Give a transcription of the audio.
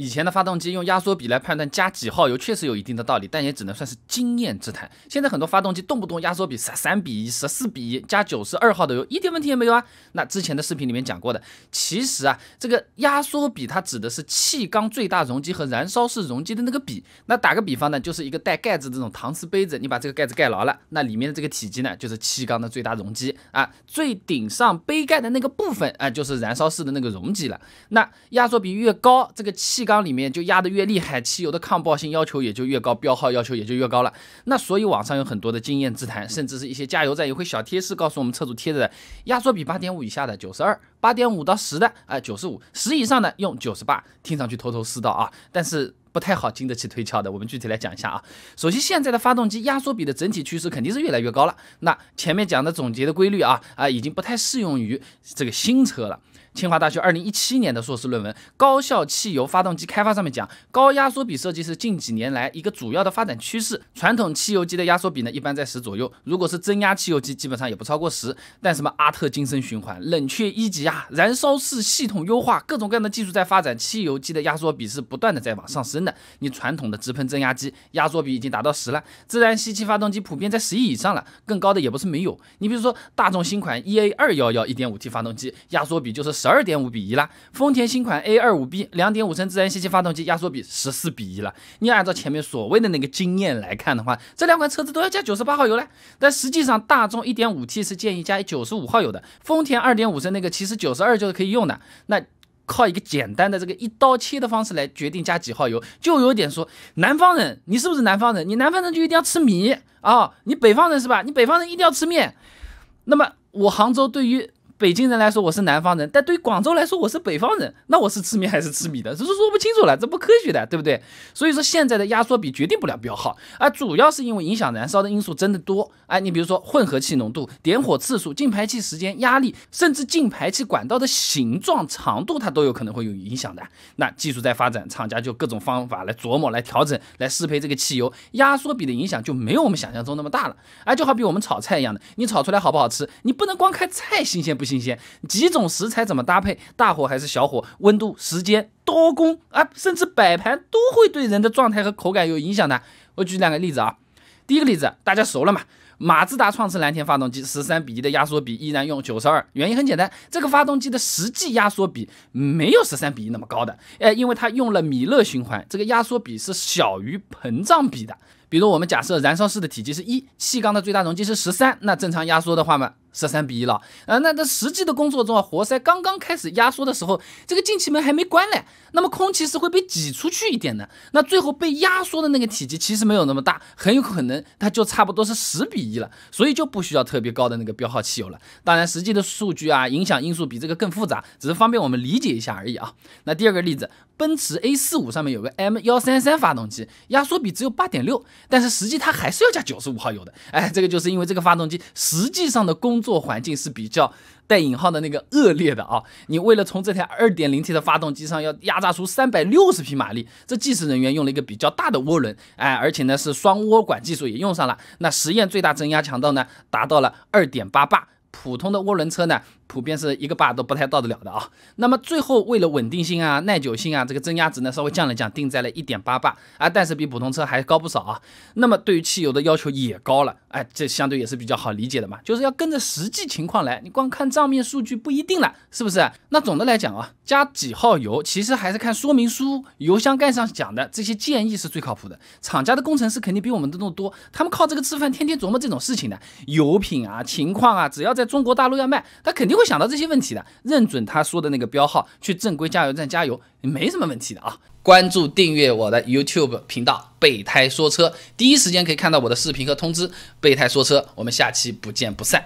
以前的发动机用压缩比来判断加几号油确实有一定的道理，但也只能算是经验之谈。现在很多发动机动不动压缩比十三比一、十四比一，加九十二号的油一点问题也没有啊。那之前的视频里面讲过的，其实啊，这个压缩比它指的是气缸最大容积和燃烧室容积的那个比。那打个比方呢，就是一个带盖子这种搪瓷杯子，你把这个盖子盖牢了，那里面的这个体积呢就是气缸的最大容积啊，最顶上杯盖的那个部分啊就是燃烧室的那个容积了。那压缩比越高，这个气缸。缸里面就压得越厉害，汽油的抗爆性要求也就越高，标号要求也就越高了。那所以网上有很多的经验之谈，甚至是一些加油站也会小贴士告诉我们车主贴着的压缩比八点五以下的九十二，八点五到十的啊九十五，十以上的用九十八，听上去头头是道啊，但是不太好经得起推敲的。我们具体来讲一下啊，首先现在的发动机压缩比的整体趋势肯定是越来越高了，那前面讲的总结的规律啊啊已经不太适用于这个新车了。清华大学二零一七年的硕士论文《高效汽油发动机开发》上面讲，高压缩比设计是近几年来一个主要的发展趋势。传统汽油机的压缩比呢，一般在十左右。如果是增压汽油机，基本上也不超过十。但什么阿特金森循环、冷却一级压、燃烧室系统优化，各种各样的技术在发展，汽油机的压缩比是不断的在往上升的。你传统的直喷增压机压缩比已经达到十了，自然吸气发动机普遍在十一以上了，更高的也不是没有。你比如说大众新款 EA 二幺幺一点五 T 发动机，压缩比就是。十二点五比一了，丰田新款 A 二五 B 两点五升自然吸气发动机压缩比十四比一了。你要按照前面所谓的那个经验来看的话，这两款车子都要加九十八号油了。但实际上，大众一点五 T 是建议加九十五号油的，丰田二点五升那个其实九十二就是可以用的。那靠一个简单的这个一刀切的方式来决定加几号油，就有点说南方人，你是不是南方人？你南方人就一定要吃米啊，你北方人是吧？你北方人一定要吃面。那么我杭州对于。北京人来说我是南方人，但对于广州来说我是北方人，那我是吃面还是吃米的，这是说不清楚了，这不科学的，对不对？所以说现在的压缩比决定不了标号，啊，主要是因为影响燃烧的因素真的多，哎，你比如说混合气浓度、点火次数、进排气时间、压力，甚至进排气管道的形状、长度，它都有可能会有影响的。那技术在发展，厂家就各种方法来琢磨、来调整、来适配这个汽油，压缩比的影响就没有我们想象中那么大了。哎，就好比我们炒菜一样的，你炒出来好不好吃，你不能光看菜新鲜不鲜。新鲜几种食材怎么搭配？大火还是小火？温度、时间、刀工啊，甚至摆盘都会对人的状态和口感有影响的。我举两个例子啊。第一个例子大家熟了嘛？马自达创驰蓝天发动机十三比一的压缩比依然用九十二，原因很简单，这个发动机的实际压缩比没有十三比一那么高的。哎，因为它用了米勒循环，这个压缩比是小于膨胀比的。比如我们假设燃烧室的体积是一，气缸的最大容积是十三，那正常压缩的话嘛。十三比一了啊，那在实际的工作中啊，活塞刚刚开始压缩的时候，这个进气门还没关嘞，那么空气是会被挤出去一点的。那最后被压缩的那个体积其实没有那么大，很有可能它就差不多是十比一了，所以就不需要特别高的那个标号汽油了。当然，实际的数据啊，影响因素比这个更复杂，只是方便我们理解一下而已啊。那第二个例子，奔驰 A 四五上面有个 M 幺三三发动机，压缩比只有八点六，但是实际它还是要加九十五号油的。哎，这个就是因为这个发动机实际上的功。工作环境是比较带引号的那个恶劣的啊！你为了从这台 2.0T 的发动机上要压榨出360匹马力，这技术人员用了一个比较大的涡轮，哎，而且呢是双涡管技术也用上了。那实验最大增压强度呢，达到了2.8八。普通的涡轮车呢？普遍是一个把都不太到得了的啊，那么最后为了稳定性啊、耐久性啊，这个增压值呢稍微降了降，定在了一点八八啊，但是比普通车还高不少啊。那么对于汽油的要求也高了，哎，这相对也是比较好理解的嘛，就是要跟着实际情况来，你光看账面数据不一定了，是不是？那总的来讲啊，加几号油其实还是看说明书、油箱盖上讲的这些建议是最靠谱的。厂家的工程师肯定比我们都多，他们靠这个吃饭，天天琢磨这种事情的油品啊、情况啊，只要在中国大陆要卖，他肯定。会想到这些问题的，认准他说的那个标号，去正规加油站加油，没什么问题的啊！关注订阅我的 YouTube 频道“备胎说车”，第一时间可以看到我的视频和通知。“备胎说车”，我们下期不见不散。